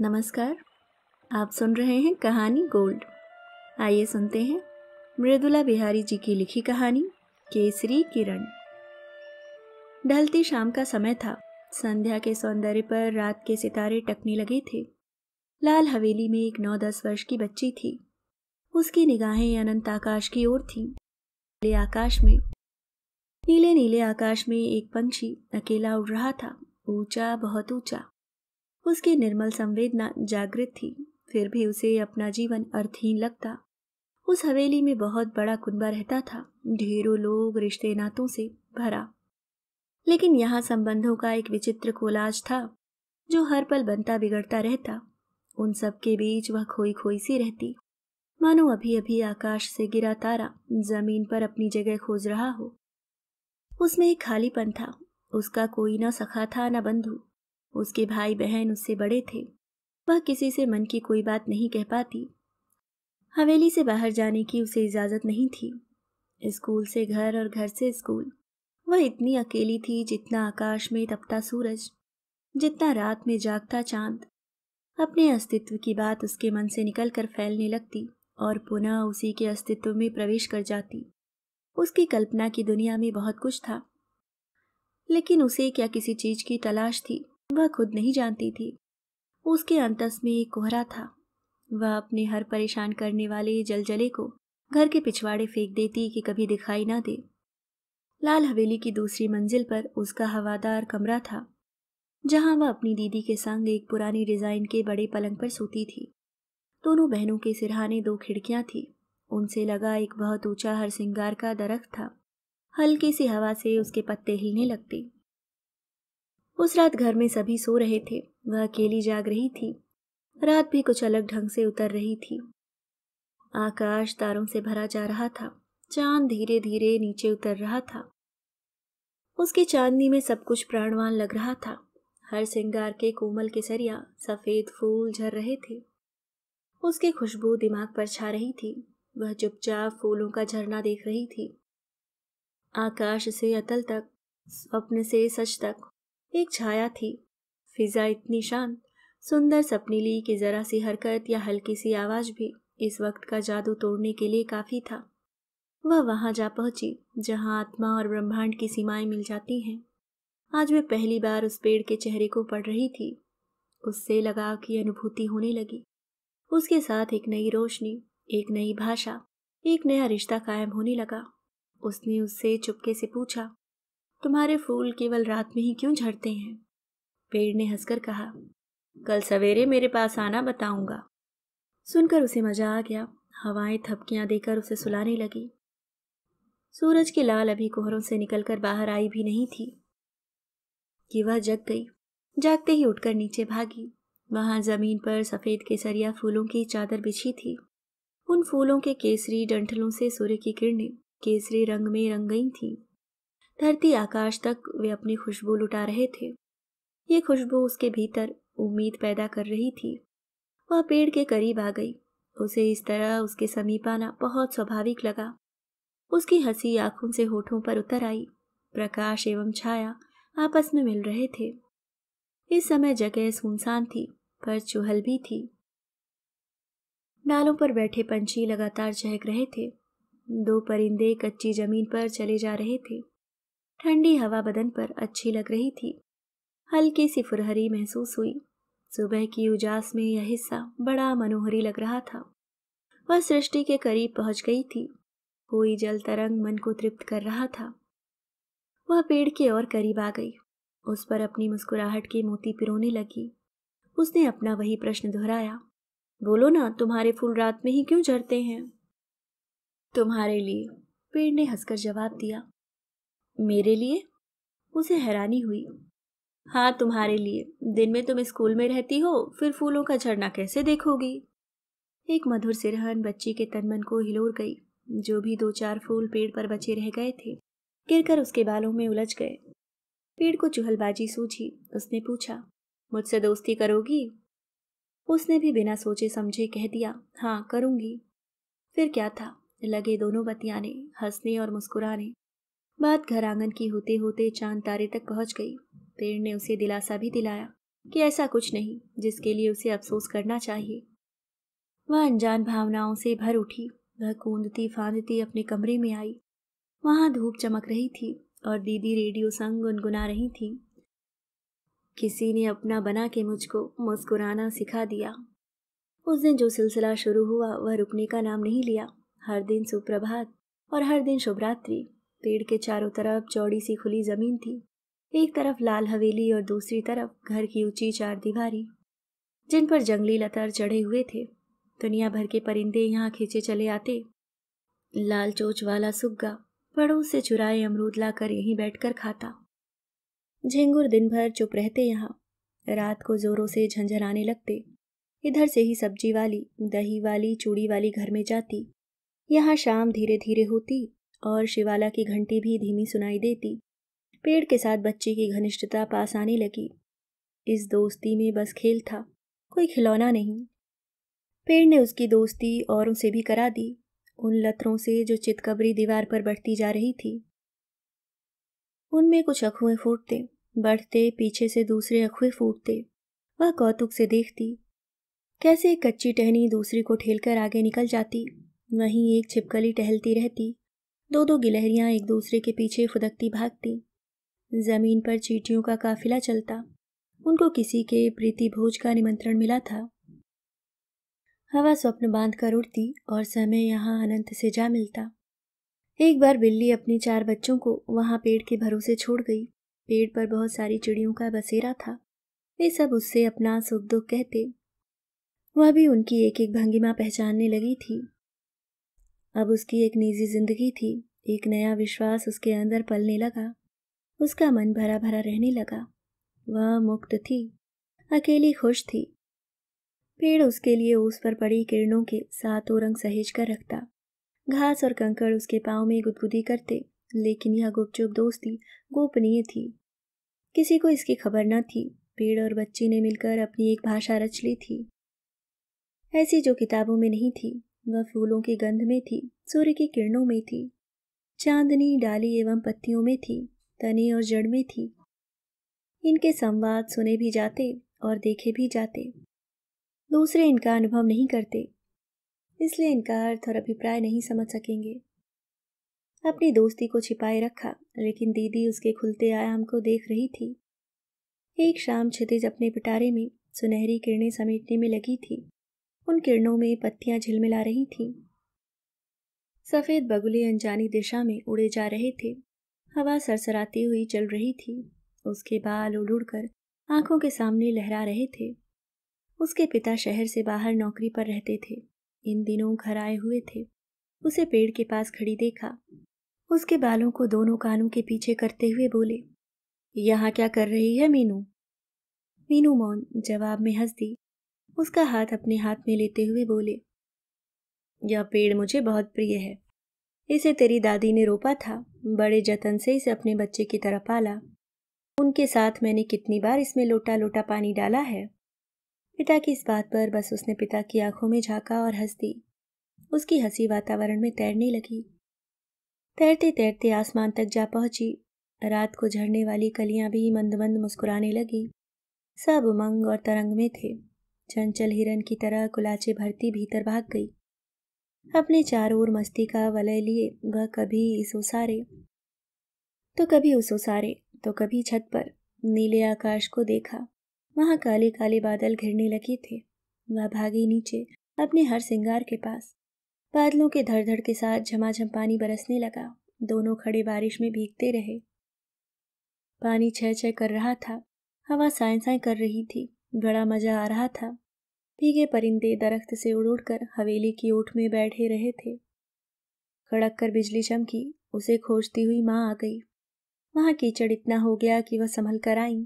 नमस्कार आप सुन रहे हैं कहानी गोल्ड आइए सुनते हैं मृदुला बिहारी जी की लिखी कहानी केसरी किरण ढलती शाम का समय था संध्या के सौंदर्य पर रात के सितारे टकने लगे थे लाल हवेली में एक नौ दस वर्ष की बच्ची थी उसकी निगाहें अनंत आकाश की ओर थीं नीले आकाश में नीले नीले आकाश में एक पंछी अकेला उड़ रहा था ऊंचा बहुत ऊंचा उसकी निर्मल संवेदना जागृत थी फिर भी उसे अपना जीवन अर्थहीन लगता उस हवेली में बहुत बड़ा कुनबा रहता था ढेरों लोग रिश्ते नातों से भरा लेकिन यहाँ संबंधों का एक विचित्र कोलाज था जो हर पल बनता बिगड़ता रहता उन सब के बीच वह खोई खोई सी रहती मानो अभी अभी आकाश से गिरा तारा जमीन पर अपनी जगह खोज रहा हो उसमें एक खालीपन था उसका कोई ना सखा था ना बंधु उसके भाई बहन उससे बड़े थे वह किसी से मन की कोई बात नहीं कह पाती हवेली से बाहर जाने की उसे इजाज़त नहीं थी स्कूल से घर और घर से स्कूल वह इतनी अकेली थी जितना आकाश में तपता सूरज जितना रात में जागता चांद अपने अस्तित्व की बात उसके मन से निकल कर फैलने लगती और पुनः उसी के अस्तित्व में प्रवेश कर जाती उसकी कल्पना की दुनिया में बहुत कुछ था लेकिन उसे क्या किसी चीज़ की तलाश थी वह खुद नहीं जानती थी उसके अंतस में कोहरा था वह अपने हर परेशान करने वाले जलजले को घर के पिछवाड़े फेंक देती कि कभी दिखाई ना दे लाल हवेली की दूसरी मंजिल पर उसका हवादार कमरा था जहां वह अपनी दीदी के संग एक पुरानी डिजाइन के बड़े पलंग पर सोती थी दोनों बहनों के सिरहाने दो खिड़कियां थी उनसे लगा एक बहुत ऊंचा हर सिंगार का दरख्त था हल्की सी हवा से उसके पत्ते हिलने लगते उस रात घर में सभी सो रहे थे वह अकेली जाग रही थी रात भी कुछ अलग ढंग से उतर रही थी आकाश तारों से भरा जा रहा था चांद धीरे धीरे नीचे उतर रहा था उसकी चांदनी में सब कुछ प्राणवान लग रहा था हर श्रृंगार के कोमल केसरिया सफ़ेद फूल झर रहे थे उसकी खुशबू दिमाग पर छा रही थी वह चुपचाप फूलों का झरना देख रही थी आकाश से अतल तक स्वप्न से सच तक एक छाया थी फिजा इतनी शांत सुंदर सपनी ली कि जरा सी हरकत या हल्की सी आवाज़ भी इस वक्त का जादू तोड़ने के लिए काफ़ी था वह वहां जा पहुंची जहां आत्मा और ब्रह्मांड की सीमाएं मिल जाती हैं आज वे पहली बार उस पेड़ के चेहरे को पढ़ रही थी उससे लगाव की अनुभूति होने लगी उसके साथ एक नई रोशनी एक नई भाषा एक नया रिश्ता कायम होने लगा उसने उससे चुपके से पूछा तुम्हारे फूल केवल रात में ही क्यों झड़ते हैं पेड़ ने हंसकर कहा कल सवेरे मेरे पास आना बताऊंगा सुनकर उसे मजा आ गया हवाएं थपकियां देकर उसे सुलाने लगी सूरज की लाल अभी कोहरों से निकलकर बाहर आई भी नहीं थी कि वह जग गई जागते ही उठकर नीचे भागी वहां जमीन पर सफ़ेद केसरिया फूलों की चादर बिछी थी उन फूलों के केसरी डंठलों से सूर्य की किरणें केसरी रंग में रंग गई थीं धरती आकाश तक वे अपनी खुशबू लुटा रहे थे ये खुशबू उसके भीतर उम्मीद पैदा कर रही थी वह पेड़ के करीब आ गई उसे इस तरह उसके समीप आना बहुत स्वाभाविक लगा उसकी हंसी आंखों से होठों पर उतर आई प्रकाश एवं छाया आपस में मिल रहे थे इस समय जगह सुनसान थी पर चूहल भी थी डालों पर बैठे पंछी लगातार चहक रहे थे दो परिंदे कच्ची जमीन पर चले जा रहे थे ठंडी हवा बदन पर अच्छी लग रही थी हल्की सी फुरहरी महसूस हुई सुबह की उजास में यह हिस्सा बड़ा मनोहरी लग रहा था वह सृष्टि के करीब पहुंच गई थी कोई जल तरंग मन को तृप्त कर रहा था वह पेड़ के और करीब आ गई उस पर अपनी मुस्कुराहट की मोती पिरोने लगी उसने अपना वही प्रश्न दोहराया बोलो ना तुम्हारे फूल रात में ही क्यों झड़ते हैं तुम्हारे लिए पेड़ ने हंसकर जवाब दिया मेरे लिए उसे हैरानी हुई हाँ तुम्हारे लिए दिन में तुम स्कूल में रहती हो फिर फूलों का झरना कैसे देखोगी एक मधुर सिरहन बच्ची के तनमन को हिलोर गई जो भी दो चार फूल पेड़ पर बचे रह गए थे गिरकर उसके बालों में उलझ गए पेड़ को चूहलबाजी सूझी उसने पूछा मुझसे दोस्ती करोगी उसने भी बिना सोचे समझे कह दिया हाँ करूंगी फिर क्या था लगे दोनों बतियाने हंसने और मुस्कुराने बात घर आंगन की होते होते चांद तारे तक पहुंच गई पेड़ ने उसे दिलासा भी दिलाया कि ऐसा कुछ नहीं जिसके लिए उसे अफसोस करना चाहिए वह अनजान भावनाओं से भर उठी वह कूदती फांदती अपने कमरे में आई वहां धूप चमक रही थी और दीदी रेडियो संग गुनगुना रही थी किसी ने अपना बना के मुझको मुस्कुराना सिखा दिया उस दिन जो सिलसिला शुरू हुआ वह रुकने का नाम नहीं लिया हर दिन सुप्रभात और हर दिन शुभरात्रि पेड़ के चारों तरफ चौड़ी सी खुली जमीन थी एक तरफ लाल हवेली और दूसरी तरफ घर की ऊंची चार दीवारी जिन पर जंगली लतर चढ़े हुए थे दुनिया भर के परिंदे यहाँ खींचे चले आते लाल चोच वाला सुग्गा पड़ोस से चुराए अमरूद लाकर यहीं बैठकर खाता झेंगुर दिन भर चुप रहते यहाँ रात को जोरों से झंझराने लगते इधर से ही सब्जी वाली दही वाली चूड़ी वाली घर में जाती यहाँ शाम धीरे धीरे होती और शिवाला की घंटी भी धीमी सुनाई देती पेड़ के साथ बच्चे की घनिष्ठता पास आने लगी इस दोस्ती में बस खेल था कोई खिलौना नहीं पेड़ ने उसकी दोस्ती और उसे भी करा दी उन लतरों से जो चितकबरी दीवार पर बढ़ती जा रही थी उनमें कुछ अखुएं फूटते बढ़ते पीछे से दूसरे अखुए फूटते वह कौतुक से देखती कैसे एक कच्ची टहनी दूसरी को ठेलकर आगे निकल जाती वहीं एक छिपकली टहलती रहती दो दो गिलहरियां एक दूसरे के पीछे फुदकती भागती जमीन पर चीटियों का काफिला चलता उनको किसी के प्रीति भोज का निमंत्रण मिला था हवा स्वप्न बांध कर उड़ती और समय यहाँ अनंत से जा मिलता एक बार बिल्ली अपने चार बच्चों को वहाँ पेड़ के भरोसे छोड़ गई पेड़ पर बहुत सारी चिड़ियों का बसेरा था वे सब उससे अपना सुख दुख कहते वह भी उनकी एक एक भंगिमा पहचानने लगी थी अब उसकी एक निजी जिंदगी थी एक नया विश्वास उसके अंदर पलने लगा उसका मन भरा भरा रहने लगा वह मुक्त थी अकेली खुश थी पेड़ उसके लिए उस पर पड़ी किरणों के सातों रंग सहेज कर रखता घास और कंकड़ उसके पाँव में गुदगुदी करते लेकिन यह गुपचुप दोस्ती गोपनीय थी किसी को इसकी खबर न थी पेड़ और बच्ची ने मिलकर अपनी एक भाषा रच ली थी ऐसी जो किताबों में नहीं थी वह फूलों की गंध में थी सूर्य की किरणों में थी चांदनी डाली एवं पत्तियों में थी तने और जड़ में थी इनके संवाद सुने भी जाते और देखे भी जाते दूसरे इनका अनुभव नहीं करते इसलिए इनका अर्थ और अभिप्राय नहीं समझ सकेंगे अपनी दोस्ती को छिपाए रखा लेकिन दीदी उसके खुलते आयाम को देख रही थी एक शाम क्षितिज अपने पिटारे में सुनहरी किरणें समेटने में लगी थी उन किरणों में पत्तियां झिलमिला रही थीं सफ़ेद बगुले अनजानी दिशा में उड़े जा रहे थे हवा सरसराती हुई चल रही थी उसके बाल उड़ उड़कर आंखों के सामने लहरा रहे थे उसके पिता शहर से बाहर नौकरी पर रहते थे इन दिनों घर आए हुए थे उसे पेड़ के पास खड़ी देखा उसके बालों को दोनों कानों के पीछे करते हुए बोले यहाँ क्या कर रही है मीनू मीनू मौन जवाब में हंस दी उसका हाथ अपने हाथ में लेते हुए बोले यह पेड़ मुझे बहुत प्रिय है इसे तेरी दादी ने रोपा था बड़े जतन से इसे अपने बच्चे की तरह पाला उनके साथ मैंने कितनी बार इसमें लोटा लोटा पानी डाला है पिता की इस बात पर बस उसने पिता की आंखों में झांका और हंस दी उसकी हंसी वातावरण में तैरने लगी तैरते तैरते आसमान तक जा पहुंची रात को झड़ने वाली कलियां भी मंद मंद मुस्कुराने लगी सब उमंग और तरंग में थे चंचल हिरन की तरह कुलाचे भरती भीतर भाग गई अपने चार ओर मस्ती का वलय लिए वह कभी इस ओसारे तो कभी उस ओसारे तो कभी छत पर नीले आकाश को देखा वहां काले काले बादल घिरने लगे थे वह भागी नीचे अपने हर सिंगार के पास बादलों के धड़धड़ के साथ झमाझम पानी बरसने लगा दोनों खड़े बारिश में भीगते रहे पानी छह छह कर रहा था हवा साय साय कर रही थी बड़ा मज़ा आ रहा था भीगे परिंदे दरख्त से उड़ उड़कर हवेली की ओठ में बैठे रहे थे खड़क कर बिजली चमकी उसे खोजती हुई माँ आ गई वहाँ कीचड़ इतना हो गया कि वह संभल कर आई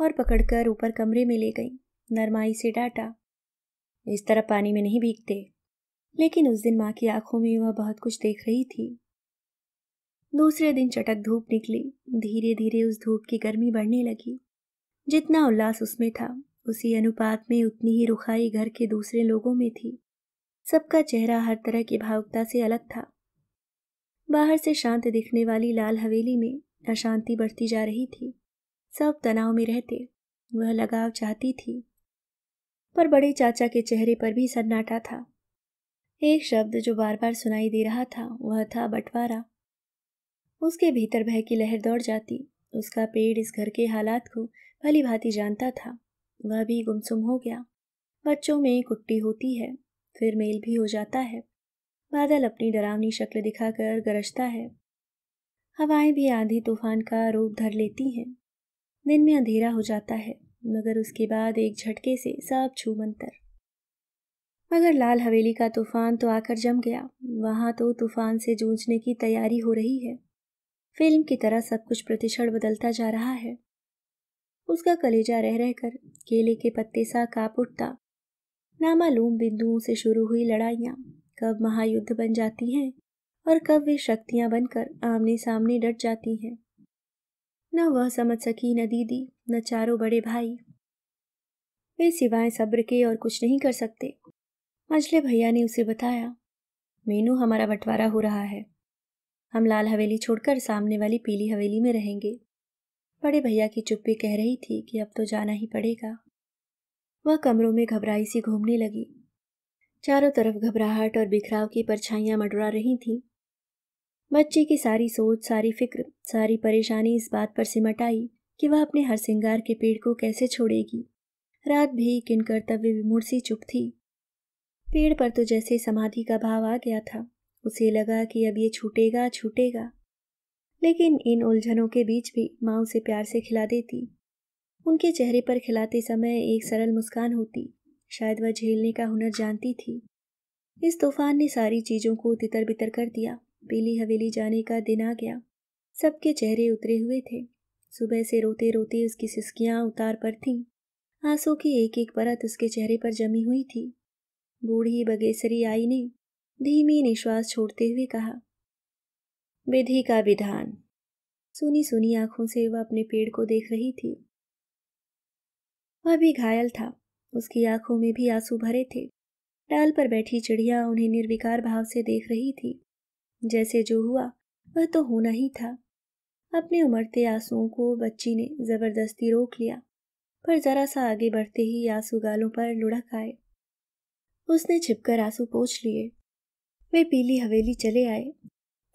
और पकड़कर ऊपर कमरे में ले गई नरमाई से डांटा इस तरह पानी में नहीं भीगते लेकिन उस दिन माँ की आंखों में वह बहुत कुछ देख रही थी दूसरे दिन चटक धूप निकली धीरे धीरे उस धूप की गर्मी बढ़ने लगी जितना उल्लास उसमें था उसी अनुपात में उतनी ही रुखाई घर के दूसरे लोगों में थी सबका चेहरा हर तरह की भावुकता से अलग था बाहर से शांत दिखने वाली लाल हवेली में अशांति बढ़ती जा रही थी सब तनाव में रहते वह लगाव चाहती थी पर बड़े चाचा के चेहरे पर भी सन्नाटा था एक शब्द जो बार बार सुनाई दे रहा था वह था बंटवारा उसके भीतर भय की लहर दौड़ जाती उसका पेड़ इस घर के हालात को भली भांति जानता था वह भी गुमसुम हो गया बच्चों में कुट्टी होती है फिर मेल भी हो जाता है बादल अपनी डरावनी शक्ल दिखाकर गरजता है हवाएं भी आंधी तूफान का रूप धर लेती हैं दिन में अंधेरा हो जाता है मगर उसके बाद एक झटके से सब छूमंतर मगर लाल हवेली का तूफान तो आकर जम गया वहाँ तो तूफान से जूझने की तैयारी हो रही है फिल्म की तरह सब कुछ प्रतिशत बदलता जा रहा है उसका कलेजा रह रहकर केले के पत्ते सा काप उठता नामालूम बिंदुओं से शुरू हुई लड़ाइयाँ कब महायुद्ध बन जाती हैं और कब वे शक्तियाँ बनकर आमने सामने डट जाती हैं न वह समझ सकी न दीदी न चारों बड़े भाई वे सिवाय सब्र के और कुछ नहीं कर सकते मजले भैया ने उसे बताया मीनू हमारा बंटवारा हो रहा है हम लाल हवेली छोड़कर सामने वाली पीली हवेली में रहेंगे बड़े भैया की चुप्पी कह रही थी कि अब तो जाना ही पड़ेगा वह कमरों में घबराई सी घूमने लगी चारों तरफ घबराहट और बिखराव की परछाइयां मडरा रही थीं बच्चे की सारी सोच सारी फिक्र सारी परेशानी इस बात पर सिमट आई कि वह अपने हर सिंगार के पेड़ को कैसे छोड़ेगी रात भी किन कर्तव्य विमूर्सी चुप थी पेड़ पर तो जैसे समाधि का भाव आ गया था उसे लगा कि अब ये छूटेगा छूटेगा लेकिन इन उलझनों के बीच भी माँ उसे प्यार से खिला देती उनके चेहरे पर खिलाते समय एक सरल मुस्कान होती शायद वह झेलने का हुनर जानती थी इस तूफान ने सारी चीज़ों को तितर बितर कर दिया पीली हवेली जाने का दिन आ गया सबके चेहरे उतरे हुए थे सुबह से रोते रोते उसकी सिस्कियाँ उतार पर थीं आंसू की एक एक परत उसके चेहरे पर जमी हुई थी बूढ़ी बगेसरी आई ने धीमी निश्वास छोड़ते हुए कहा विधि का विधान सुनी सुनी आंखों से वह अपने पेड़ को देख रही थी वह भी घायल था उसकी आंखों में भी आंसू भरे थे डाल पर बैठी चिड़िया उन्हें निर्विकार भाव से देख रही थी जैसे जो हुआ वह तो होना ही था अपने उमड़ते आंसुओं को बच्ची ने जबरदस्ती रोक लिया पर जरा सा आगे बढ़ते ही आंसू गालों पर लुढ़क आए उसने छिपकर आंसू पोछ लिए वे पीली हवेली चले आए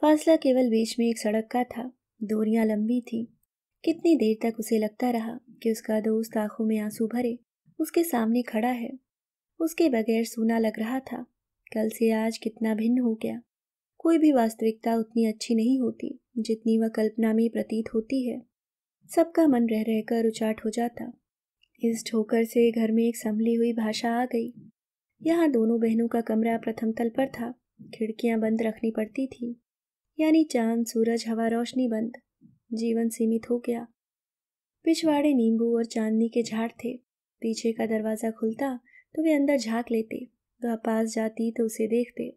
फासला केवल बीच में एक सड़क का था दूरियां लंबी थी कितनी देर तक उसे लगता रहा कि उसका दोस्त आंखों में आंसू भरे उसके सामने खड़ा है उसके बगैर सोना लग रहा था कल से आज कितना भिन्न हो गया कोई भी वास्तविकता उतनी अच्छी नहीं होती जितनी वह कल्पना में प्रतीत होती है सबका मन रह रहकर उचाट हो जाता इस ठोकर से घर में एक संभली हुई भाषा आ गई यहाँ दोनों बहनों का कमरा प्रथम तल पर था खिड़कियां बंद रखनी पड़ती थी यानी चांद सूरज हवा रोशनी बंद जीवन सीमित हो गया पिछवाड़े नींबू और चांदनी के झाड़ थे पीछे का दरवाज़ा खुलता तो वे अंदर झांक लेते वह पास जाती तो उसे देखते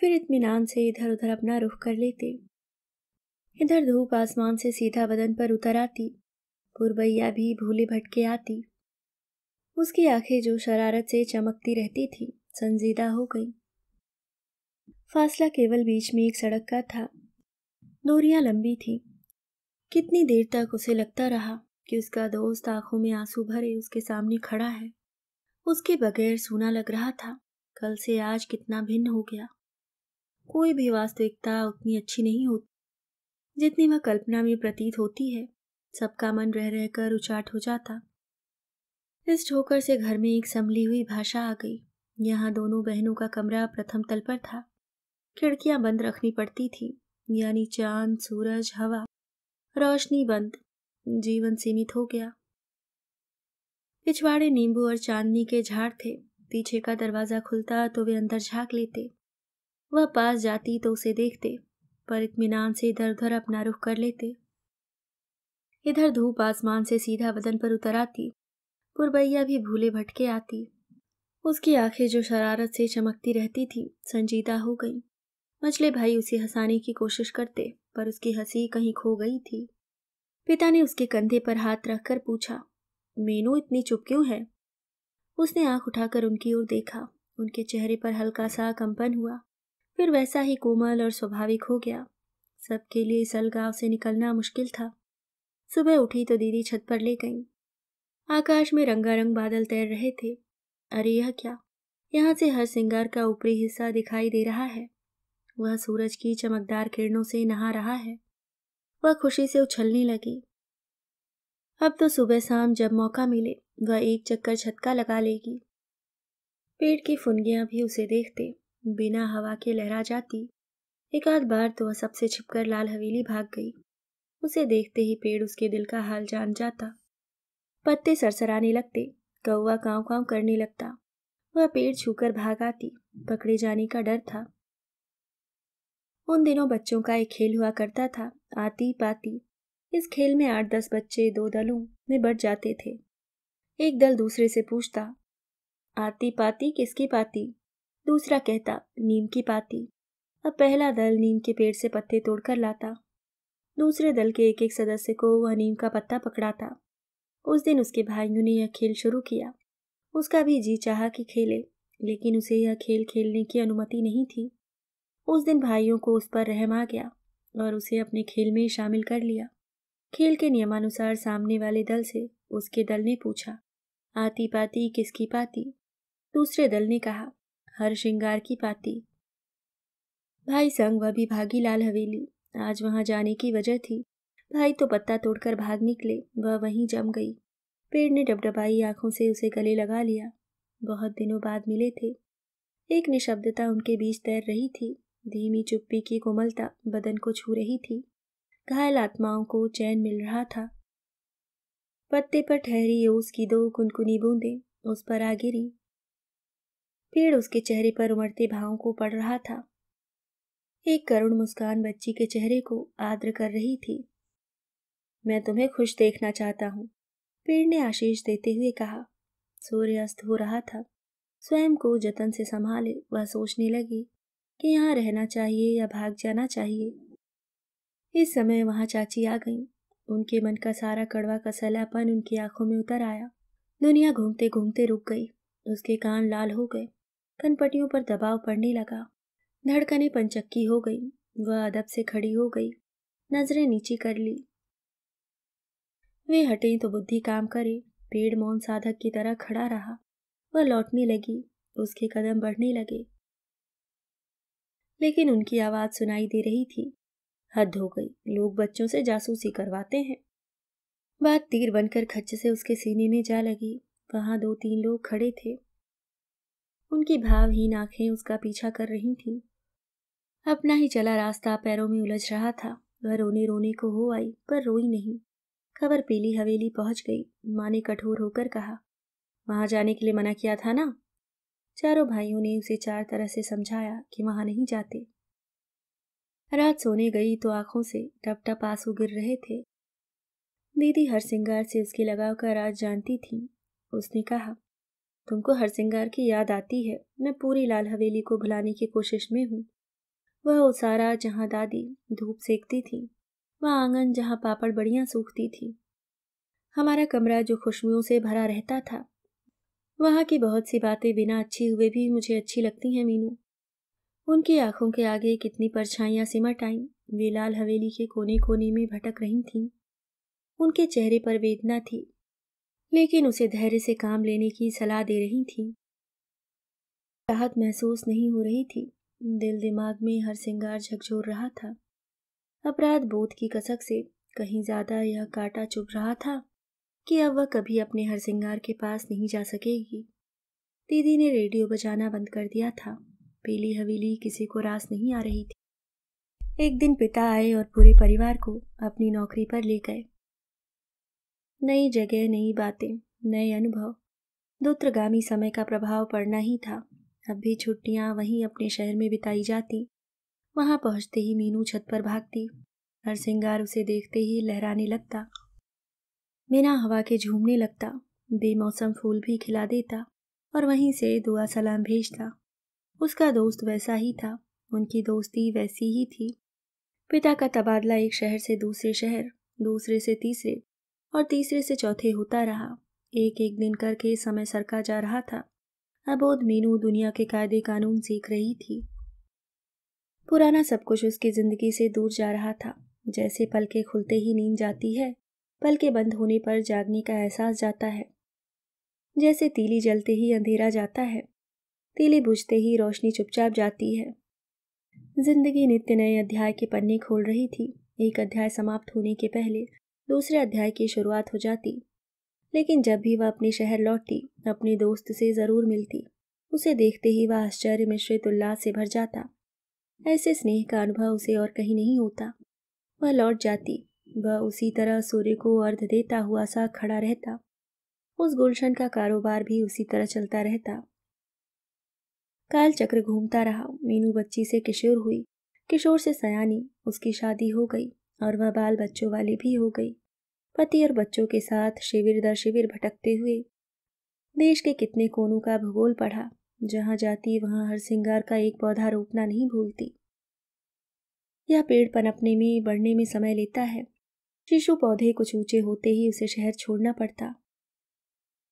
फिर इतमान से इधर उधर अपना रुख कर लेते इधर धूप आसमान से सीधा बदन पर उतर आती पुरबैया भी भूले भटके आती उसकी आंखें जो शरारत से चमकती रहती थी संजीदा हो गई फासला केवल बीच में एक सड़क का था दूरियां लंबी थी कितनी देर तक उसे लगता रहा कि उसका दोस्त आंखों में आंसू भरे उसके सामने खड़ा है उसके बगैर सूना लग रहा था कल से आज कितना भिन्न हो गया कोई भी वास्तविकता उतनी अच्छी नहीं होती जितनी वह कल्पना में प्रतीत होती है सबका मन रह रहकर उचाट हो जाता इस ठोकर से घर में एक संभली हुई भाषा आ गई यहाँ दोनों बहनों का कमरा प्रथम तल पर था खिड़कियां बंद रखनी पड़ती थी यानी चांद सूरज हवा रोशनी बंद जीवन सीमित हो गया पिछवाड़े नींबू और चांदनी के झाड़ थे पीछे का दरवाजा खुलता तो वे अंदर झांक लेते वह पास जाती तो उसे देखते पर इतमान से इधर उधर अपना रुख कर लेते इधर धूप आसमान से सीधा बदन पर उतर आती पुरबैया भी भूले भटके आती उसकी आंखें जो शरारत से चमकती रहती थी संजीदा हो गईं मछले भाई उसे हंसाने की कोशिश करते पर उसकी हंसी कहीं खो गई थी पिता ने उसके कंधे पर हाथ रखकर पूछा मीनू इतनी चुप क्यों है उसने आंख उठाकर उनकी ओर देखा उनके चेहरे पर हल्का सा कंपन हुआ फिर वैसा ही कोमल और स्वाभाविक हो गया सबके लिए इस अलगाव से निकलना मुश्किल था सुबह उठी तो दीदी छत पर ले गई आकाश में रंगारंग बादल तैर रहे थे अरे यह क्या यहाँ से हर सिंगार का ऊपरी हिस्सा दिखाई दे रहा है वह सूरज की चमकदार किरणों से नहा रहा है वह खुशी से उछलने लगी अब तो सुबह शाम जब मौका मिले वह एक चक्कर छतका लगा लेगी पेड़ की फुनगियां भी उसे देखते बिना हवा के लहरा जाती एक आध बार तो वह सबसे छिपकर लाल हवेली भाग गई उसे देखते ही पेड़ उसके दिल का हाल जान जाता पत्ते सरसराने लगते कौवा काँव काँव करने लगता वह पेड़ छूकर भाग आती पकड़े जाने का डर था उन दिनों बच्चों का एक खेल हुआ करता था आती पाती इस खेल में आठ दस बच्चे दो दलों में बढ़ जाते थे एक दल दूसरे से पूछता आती पाती किसकी पाती दूसरा कहता नीम की पाती अब पहला दल नीम के पेड़ से पत्ते तोड़कर लाता दूसरे दल के एक एक सदस्य को वह नीम का पत्ता पकड़ाता उस दिन उसके भाइयों ने यह खेल शुरू किया उसका भी जी चाहा कि खेले लेकिन उसे यह खेल खेलने की अनुमति नहीं थी उस दिन भाइयों को उस पर रहम आ गया और उसे अपने खेल में शामिल कर लिया खेल के नियमानुसार सामने वाले दल से उसके दल ने पूछा आती पाती किसकी पाती दूसरे दल ने कहा हर श्रृंगार की पाती भाई संग व भी भागी लाल हवेली आज वहां जाने की वजह थी भाई तो पत्ता तोड़कर भाग निकले वह वहीं जम गई पेड़ ने डबडबाई आंखों से उसे गले लगा लिया बहुत दिनों बाद मिले थे एक निशब्दता उनके बीच तैर रही थी धीमी चुप्पी की कोमलता बदन को छू रही थी घायल आत्माओं को चैन मिल रहा था पत्ते पर ठहरी ओस की दो कुनकुनी बूंदे उस पर आ गिरी पेड़ उसके चेहरे पर उमड़ते भावों को पड़ रहा था एक करुण मुस्कान बच्ची के चेहरे को आद्र कर रही थी मैं तुम्हें खुश देखना चाहता हूँ पेड़ ने आशीष देते हुए कहा सूर्य अस्त हो रहा था स्वयं को जतन से संभाले वह सोचने लगी कि यहाँ रहना चाहिए या भाग जाना चाहिए इस समय वहाँ चाची आ गई उनके मन का सारा कड़वा कसलापन उनकी आंखों में उतर आया दुनिया घूमते घूमते रुक गई उसके कान लाल हो गए कनपटियों पर दबाव पड़ने लगा धड़कने पंचक्की हो गई वह अदब से खड़ी हो गई नजरें नीची कर ली वे हटे तो बुद्धि काम करे पेड़ मौन साधक की तरह खड़ा रहा वह लौटने लगी उसके कदम बढ़ने लगे लेकिन उनकी आवाज़ सुनाई दे रही थी हद हो गई लोग बच्चों से जासूसी करवाते हैं बात तीर बनकर खच्च से उसके सीने में जा लगी वहाँ दो तीन लोग खड़े थे उनकी भावहीन आंखें उसका पीछा कर रही थीं अपना ही चला रास्ता पैरों में उलझ रहा था वह रोने रोने को हो आई पर रोई नहीं खबर पीली हवेली पहुंच गई माँ ने कठोर होकर कहा वहां जाने के लिए मना किया था ना चारों भाइयों ने उसे चार तरह से समझाया कि वहां नहीं जाते रात सोने गई तो आंखों से टप टप आंसू गिर रहे थे दीदी हर सिंगार से उसके लगाव का राज जानती थी उसने कहा तुमको हर सिंगार की याद आती है मैं पूरी लाल हवेली को भुलाने की कोशिश में हूँ वह उसारा जहाँ दादी धूप सेकती थी वह आंगन जहाँ पापड़ बढ़िया सूखती थी हमारा कमरा जो खुशबुओं से भरा रहता था वहाँ की बहुत सी बातें बिना अच्छी हुए भी मुझे अच्छी लगती हैं मीनू उनकी आंखों के आगे कितनी परछाइयाँ सिमट आईं वे लाल हवेली के कोने कोने में भटक रही थीं उनके चेहरे पर वेदना थी लेकिन उसे धैर्य से काम लेने की सलाह दे रही थी राहत महसूस नहीं हो रही थी दिल दिमाग में हर सिंगार झकझोर रहा था अपराध बोध की कसक से कहीं ज़्यादा यह कांटा चुभ रहा था कि अब वह कभी अपने हर सिंगार के पास नहीं जा सकेगी दीदी ने रेडियो बजाना बंद कर दिया था पीली हवेली किसी को रास नहीं आ रही थी एक दिन पिता आए और पूरे परिवार को अपनी नौकरी पर ले गए नई जगह नई बातें नए अनुभव दूत्रगामी समय का प्रभाव पड़ना ही था अब भी छुट्टियां वहीं अपने शहर में बिताई जाती वहां पहुंचते ही मीनू छत पर भागती हर सिंगार उसे देखते ही लहराने लगता बिना हवा के झूमने लगता बेमौसम फूल भी खिला देता और वहीं से दुआ सलाम भेजता उसका दोस्त वैसा ही था उनकी दोस्ती वैसी ही थी पिता का तबादला एक शहर से दूसरे शहर दूसरे से तीसरे और तीसरे से चौथे होता रहा एक एक दिन करके समय सरका जा रहा था अबोध मीनू दुनिया के कायदे कानून सीख रही थी पुराना सब कुछ उसकी ज़िंदगी से दूर जा रहा था जैसे पलके खुलते ही नींद जाती है पल के बंद होने पर जागने का एहसास जाता है जैसे तीली जलते ही अंधेरा जाता है तीली बुझते ही रोशनी चुपचाप जाती है जिंदगी नित्य नए अध्याय के पन्ने खोल रही थी एक अध्याय समाप्त होने के पहले दूसरे अध्याय की शुरुआत हो जाती लेकिन जब भी वह अपने शहर लौटती अपने दोस्त से ज़रूर मिलती उसे देखते ही वह आश्चर्य मिश्रित उल्लास से भर जाता ऐसे स्नेह का अनुभव उसे और कहीं नहीं होता वह लौट जाती वह उसी तरह सूर्य को अर्ध देता हुआ सा खड़ा रहता उस गुलशन का कारोबार भी उसी तरह चलता रहता काल चक्र घूमता रहा मीनू बच्ची से किशोर हुई किशोर से सयानी उसकी शादी हो गई और वह बाल बच्चों वाली भी हो गई पति और बच्चों के साथ शिविर दर शिविर भटकते हुए देश के कितने कोनों का भूगोल पढ़ा जहाँ जाती वहाँ हर सिंगार का एक पौधा रोपना नहीं भूलती यह पेड़ पनपने में बढ़ने में समय लेता है शिशु पौधे कुछ ऊंचे होते ही उसे शहर छोड़ना पड़ता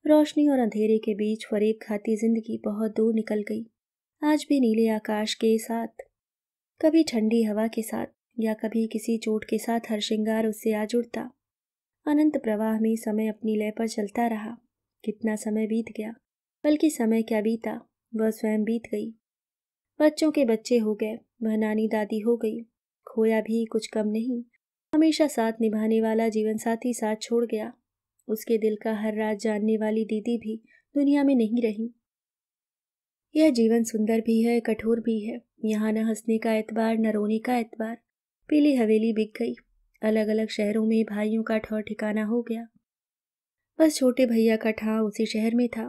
रोशनी और अंधेरे के बीच फरेब खाती जिंदगी बहुत दूर निकल गई आज भी नीले आकाश के साथ कभी ठंडी हवा के साथ या कभी किसी चोट के साथ हर श्रृंगार उससे आ जुड़ता अनंत प्रवाह में समय अपनी लय पर चलता रहा कितना समय बीत गया बल्कि समय क्या बीता वह स्वयं बीत गई बच्चों के बच्चे हो गए वह नानी दादी हो गई खोया भी कुछ कम नहीं हमेशा साथ निभाने वाला जीवन साथी साथ छोड़ गया उसके दिल का हर राज जानने वाली दीदी भी दुनिया में नहीं रही यह जीवन सुंदर भी है कठोर भी है यहाँ न हंसने का एतबार न रोने का एतबार पीली हवेली बिक गई अलग अलग शहरों में भाइयों का ठौर ठिकाना हो गया बस छोटे भैया का ठाँ उसी शहर में था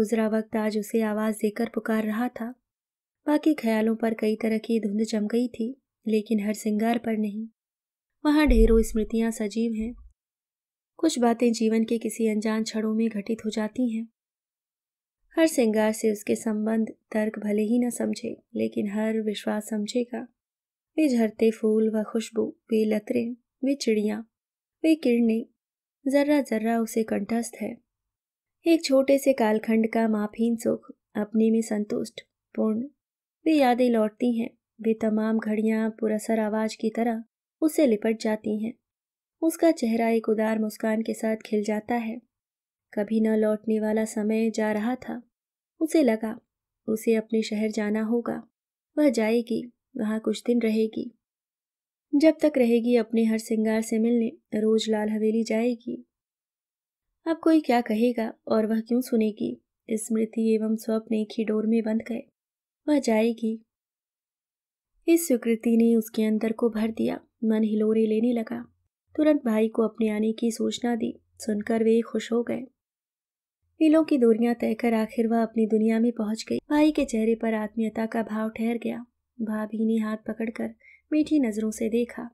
गुजरा वक्त आज उसे आवाज़ देकर पुकार रहा था बाकी ख्यालों पर कई तरह की धुंध जम गई थी लेकिन हर सिंगार पर नहीं वहाँ ढेरों स्मृतियाँ सजीव हैं कुछ बातें जीवन के किसी अनजान क्षणों में घटित हो जाती हैं हर श्रृंगार से उसके संबंध तर्क भले ही न समझे लेकिन हर विश्वास समझेगा वे झरते फूल व खुशबू वे लतरें वे चिड़िया वे किरणें जर्रा जर्रा उसे कंठस्थ है एक छोटे से कालखंड का माफीन सुख अपने में संतुष्ट पूर्ण वे यादें लौटती हैं वे तमाम घड़ियाँ पुरसर आवाज की तरह उसे लिपट जाती हैं उसका चेहरा एक उदार मुस्कान के साथ खिल जाता है कभी न लौटने वाला समय जा रहा था उसे लगा उसे अपने शहर जाना होगा वह जाएगी वहाँ कुछ दिन रहेगी जब तक रहेगी अपने हर सिंगार से मिलने रोज लाल हवेली जाएगी अब कोई क्या कहेगा और वह क्यों सुनेगी स्मृति एवं स्वप्न एक ही डोर में बंद गए वह जाएगी इस स्वीकृति ने उसके अंदर को भर दिया मन हिलोरे लेने लगा तुरंत भाई को अपने आने की सूचना दी सुनकर वे खुश हो गए मिलों की दूरियां तय कर आखिर वह अपनी दुनिया में पहुंच गई भाई के चेहरे पर आत्मीयता का भाव ठहर गया भाभी ने हाथ पकड़कर मीठी नजरों से देखा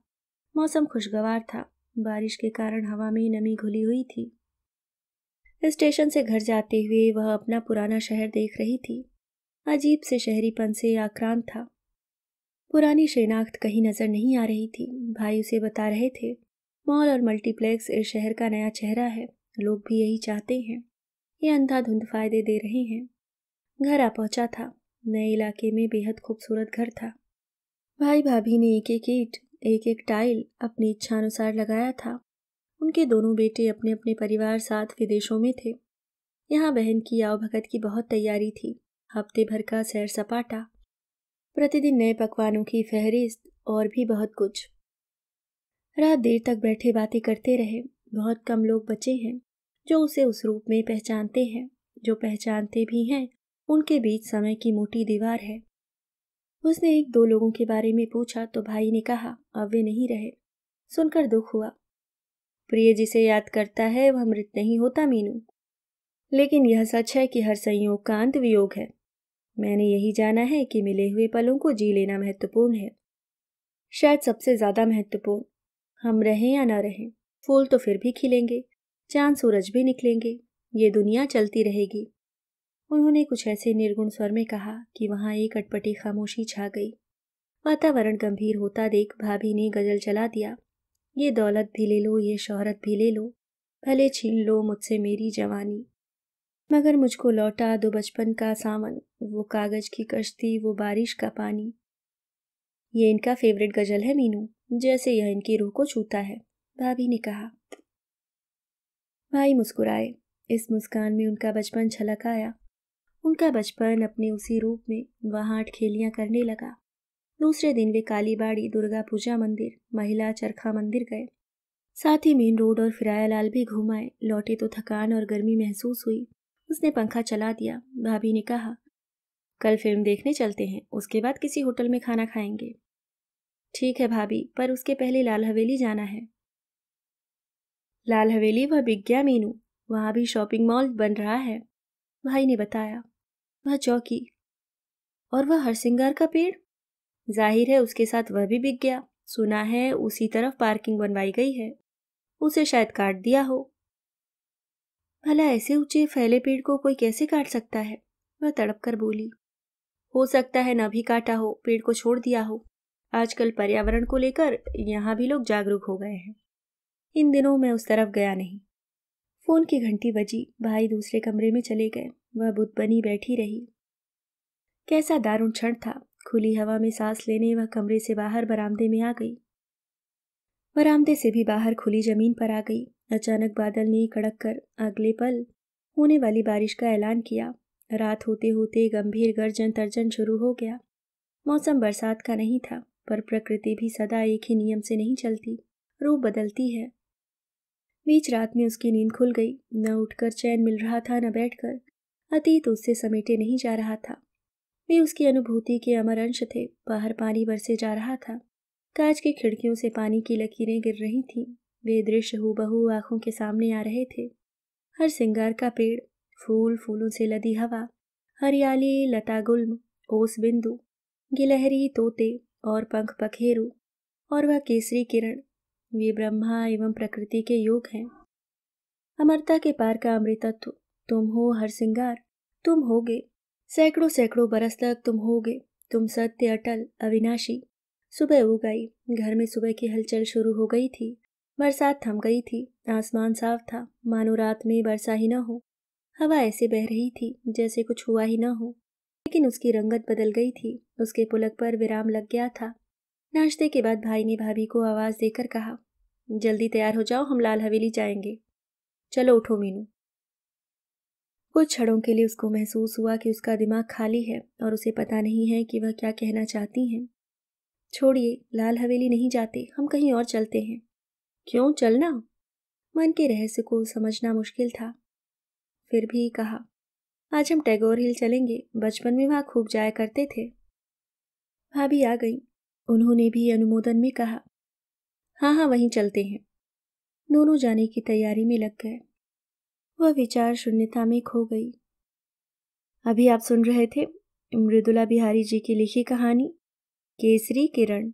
मौसम खुशगवार था बारिश के कारण हवा में नमी घुली हुई थी स्टेशन से घर जाते हुए वह अपना पुराना शहर देख रही थी अजीब से शहरीपन से आक्रांत था पुरानी शनाख्त कहीं नज़र नहीं आ रही थी भाई उसे बता रहे थे मॉल और मल्टीप्लेक्स इस शहर का नया चेहरा है लोग भी यही चाहते हैं ये अंधाधुंध फायदे दे रहे हैं घर आ पहुंचा था नए इलाके में बेहद खूबसूरत घर था भाई भाभी ने एक एक ईट एक एक टाइल अपनी इच्छानुसार लगाया था उनके दोनों बेटे अपने अपने परिवार साथ विदेशों में थे यहाँ बहन की आओ भगत की बहुत तैयारी थी हफ्ते भर का सैर सपाटा प्रतिदिन नए पकवानों की फहरिस्त और भी बहुत कुछ रात देर तक बैठे बातें करते रहे बहुत कम लोग बचे हैं जो उसे उस रूप में पहचानते हैं जो पहचानते भी हैं उनके बीच समय की मोटी दीवार है उसने एक दो लोगों के बारे में पूछा तो भाई ने कहा अब वे नहीं रहे सुनकर दुख हुआ प्रिय जिसे याद करता है वह मृत नहीं होता मीनू लेकिन यह सच है कि हर संयोग का अंत वियोग है मैंने यही जाना है कि मिले हुए पलों को जी लेना महत्वपूर्ण है शायद सबसे ज़्यादा महत्वपूर्ण हम रहें या ना रहें फूल तो फिर भी खिलेंगे चांद सूरज भी निकलेंगे ये दुनिया चलती रहेगी उन्होंने कुछ ऐसे निर्गुण स्वर में कहा कि वहाँ एक अटपटी खामोशी छा गई वातावरण गंभीर होता देख भाभी ने गजल चला दिया ये दौलत भी ले लो ये शोहरत भी ले लो भले छीन लो मुझसे मेरी जवानी मगर मुझको लौटा दो बचपन का सावन वो कागज की कश्ती वो बारिश का पानी ये इनका फेवरेट गजल है मीनू जैसे यह इनकी रूह को छूता है भाभी ने कहा भाई मुस्कुराए इस मुस्कान में उनका बचपन छलक आया उनका बचपन अपने उसी रूप में वहाँ खेलियां करने लगा दूसरे दिन वे कालीबाड़ी दुर्गा पूजा मंदिर महिला चरखा मंदिर गए साथ ही मेन रोड और फिराया लाल भी घूमाए लौटे तो थकान और गर्मी महसूस हुई उसने पंखा चला दिया भाभी ने कहा कल फिल्म देखने चलते हैं उसके बाद किसी होटल में खाना खाएंगे ठीक है भाभी पर उसके पहले लाल हवेली जाना है लाल हवेली वह बिक गया मीनू वहाँ भी शॉपिंग मॉल बन रहा है भाई ने बताया वह चौकी और वह हर सिंगार का पेड़ जाहिर है उसके साथ वह भी बिक गया सुना है उसी तरफ पार्किंग बनवाई गई है उसे शायद काट दिया हो भला ऐसे ऊंचे फैले पेड़ को कोई कैसे काट सकता है वह तड़प कर बोली हो सकता है न भी काटा हो पेड़ को छोड़ दिया हो आजकल पर्यावरण को लेकर यहाँ भी लोग जागरूक हो गए हैं इन दिनों मैं उस तरफ गया नहीं फोन की घंटी बजी भाई दूसरे कमरे में चले गए वह बुत बनी बैठी रही कैसा दारुण क्षण था खुली हवा में सांस लेने वह कमरे से बाहर बरामदे में आ गई बरामदे से भी बाहर खुली जमीन पर आ गई अचानक बादल ने कड़क कर अगले पल होने वाली बारिश का ऐलान किया रात होते होते गंभीर गर्जन तर्जन शुरू हो गया मौसम बरसात का नहीं था पर प्रकृति भी सदा एक ही नियम से नहीं चलती रूप बदलती है बीच रात में उसकी नींद खुल गई न उठकर चैन मिल रहा था न बैठकर अतीत उससे समेटे नहीं जा रहा था वे उसकी अनुभूति के अमर अंश थे बाहर पानी बरसे जा रहा था कांच की खिड़कियों से पानी की लकीरें गिर रही थीं वे दृश्य हूबहू आंखों के सामने आ रहे थे हर सिंगार का पेड़ फूल फूलों से लदी हवा हरियाली लता गुल्म ओस बिंदु गिलहरी तोते और पंख पखेरु और वह केसरी किरण वे ब्रह्मा एवं प्रकृति के योग हैं अमरता के पार का अमृतत्व तुम हो हर सिंगार तुम होगे सैकड़ों सैकड़ों बरस तक तुम होगे तुम सत्य अटल अविनाशी सुबह उग गई घर में सुबह की हलचल शुरू हो गई थी बरसात थम गई थी आसमान साफ था मानो रात में बरसा ही ना हो हवा ऐसे बह रही थी जैसे कुछ हुआ ही ना हो लेकिन उसकी रंगत बदल गई थी उसके पुलक पर विराम लग गया था नाश्ते के बाद भाई ने भाभी को आवाज़ देकर कहा जल्दी तैयार हो जाओ हम लाल हवेली जाएंगे चलो उठो मीनू कुछ क्षणों के लिए उसको महसूस हुआ कि उसका दिमाग खाली है और उसे पता नहीं है कि वह क्या कहना चाहती हैं छोड़िए लाल हवेली नहीं जाते हम कहीं और चलते हैं क्यों चलना मन के रहस्य को समझना मुश्किल था फिर भी कहा आज हम टैगोर हिल चलेंगे बचपन में वहाँ खूब जाया करते थे भाभी आ गई उन्होंने भी अनुमोदन में कहा हाँ हाँ वहीं चलते हैं दोनों जाने की तैयारी में लग गए वह विचार शून्यता में खो गई अभी आप सुन रहे थे मृदुला बिहारी जी की लिखी कहानी केसरी किरण